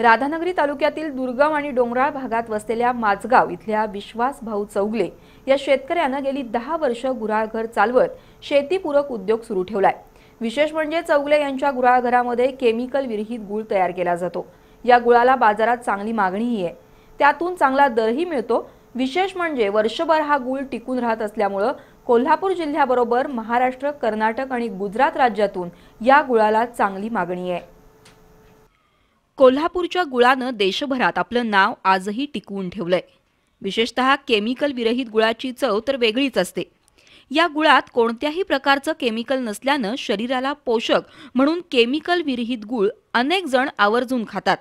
राधानगरी तालुक्यातील दुर्गम आणि डोंगराळ भागात वसलेल्या माजगाव इथल्या विश्वास भाऊ चौगले या शेतकऱ्यानं गेली दहा वर्ष गुराळघर चालवत शेतीपूरक उद्योग सुरू ठेवलाय विशेष म्हणजे चौगले यांच्या गुराळघरामध्ये केमिकल विरहित गुळ तयार केला जातो या गुळाला बाजारात चांगली मागणीही आहे त्यातून चांगला दरही मिळतो विशेष म्हणजे वर्षभर हा गुळ टिकून राहत असल्यामुळं कोल्हापूर जिल्ह्याबरोबर महाराष्ट्र कर्नाटक आणि गुजरात राज्यातून या गुळाला चांगली मागणी आहे कोल्हापूरच्या गुळानं देशभरात आपलं नाव आजही टिकवून ठेवलंय विशेषतः केमिकल विरहित गुळाची चव तर वेगळीच असते या गुळात कोणत्याही प्रकारचं केमिकल नसल्यानं शरीराला पोषक म्हणून केमिकल विरहित गुळ अनेक जण आवर्जून खातात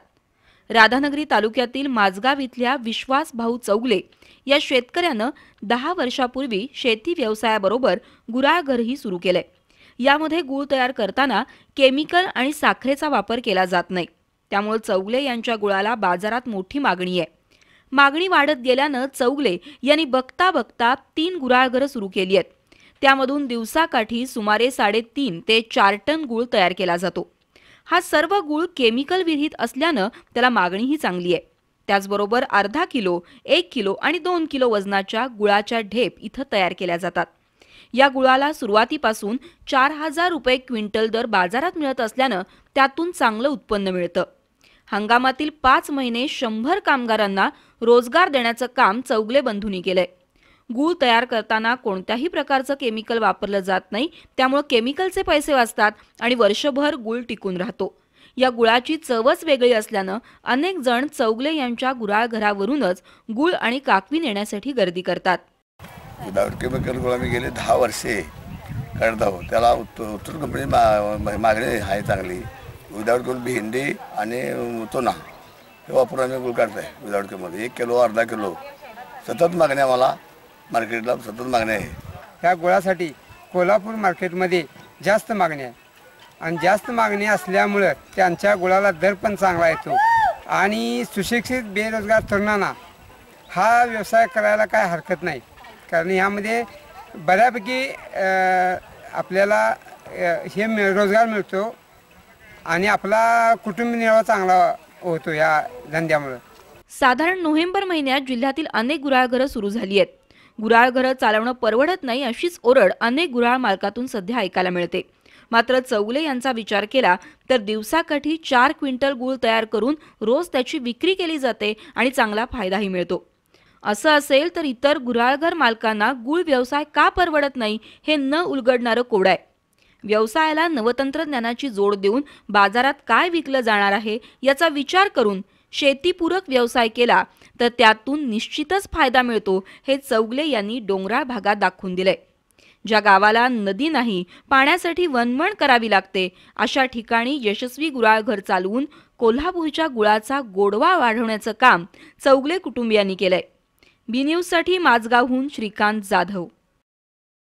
राधानगरी तालुक्यातील माझगाव इथल्या विश्वास भाऊ चौगले या शेतकऱ्यानं दहा वर्षापूर्वी शेती व्यवसायाबरोबर गुराळघरही सुरू केलंय यामध्ये गुळ तयार करताना केमिकल आणि साखरेचा वापर केला जात नाही त्यामुळे चौगले यांच्या गुळाला बाजारात मोठी मागणी आहे मागणी वाढत गेल्यानं चौगले यांनी बघता बघता तीन गुराळघरं सुरू केली आहेत त्यामधून दिवसाकाठी सुमारे साडेतीन ते चार टन गुळ तयार केला जातो हा सर्व गुळ केमिकल विरहित असल्यानं त्याला मागणीही चांगली आहे त्याचबरोबर अर्धा किलो एक किलो आणि दोन किलो वजनाच्या गुळाच्या ढेप इथं तयार केल्या जातात या गुळाला सुरुवातीपासून चार हजार रुपये क्विंटल दर बाजारात मिळत असल्यानं त्यातून चांगलं उत्पन्न मिळतं हंगामातील पाच महिने शंभर कामगारांना रोजगार देण्याचं काम चौगले बंधूंनी केलंय गूळ तयार करताना कोणत्याही प्रकारचं केमिकल वापरलं जात नाही त्यामुळे केमिकलचे पैसे वाचतात आणि वर्षभर गूळ टिकून राहतो या गुळाची चवच वेगळी असल्यानं अनेक जण चौगले यांच्या गुराळघरावरूनच गुळ आणि काकवी नेण्यासाठी गर्दी करतात दावडके बकर आम्ही गेले दहा वर्षे करता आहोत त्याला उत्त उत्तर कंपनी मा मागणी आहे चांगली विदाऊट कुल भेंडी आणि तोना हे वापरून आम्ही गुळ काढत आहे विदाऊट एक किलो अर्धा किलो सतत मागण्या मला मार्केटला सतत मागणी आहे ह्या गुळासाठी कोल्हापूर मार्केटमध्ये जास्त मागणी आहे आणि जास्त मागणी असल्यामुळं त्यांच्या गुळाला दर पण चांगला येतो आणि सुशिक्षित बेरोजगार तरुणांना हा व्यवसाय करायला काय हरकत नाही कारण यामध्ये बऱ्यापैकी आपल्याला हे रोजगार मिळतो आणि आपला कुटुंबनिर्वाह चांगला होतो या धंद्यामुळे साधारण नोव्हेंबर महिन्यात जिल्ह्यातील अनेक गुराळघरं सुरू झाली आहेत गुराळघरं चालवणं परवडत नाही अशीच ओरड अनेक गुराळ मालकातून सध्या ऐकायला मिळते मात्र चौगले यांचा विचार केला तर दिवसाकाठी चार क्विंटल गुळ तयार करून रोज त्याची विक्री केली जाते आणि चांगला फायदाही मिळतो असं असेल तर इतर गुराळघर मालकांना गुळ व्यवसाय का परवडत नाही हे न उलगडणारं कोड आहे व्यवसायाला नवतंत्रज्ञानाची जोड देऊन बाजारात काय विकलं जाणार आहे याचा विचार करून शेतीपूरक व्यवसाय केला तर त्यातून निश्चितच फायदा मिळतो हे चौगले यांनी डोंगराळ भागात दाखवून दिलंय ज्या गावाला नदी नाही पाण्यासाठी वनवण करावी लागते अशा ठिकाणी यशस्वी गुराळघर चालवून कोल्हापूरच्या गुळाचा गोडवा वाढवण्याचं काम चौगले कुटुंबियांनी केलंय बी न्यूजसाठी माझगावहून श्रीकांत जाधव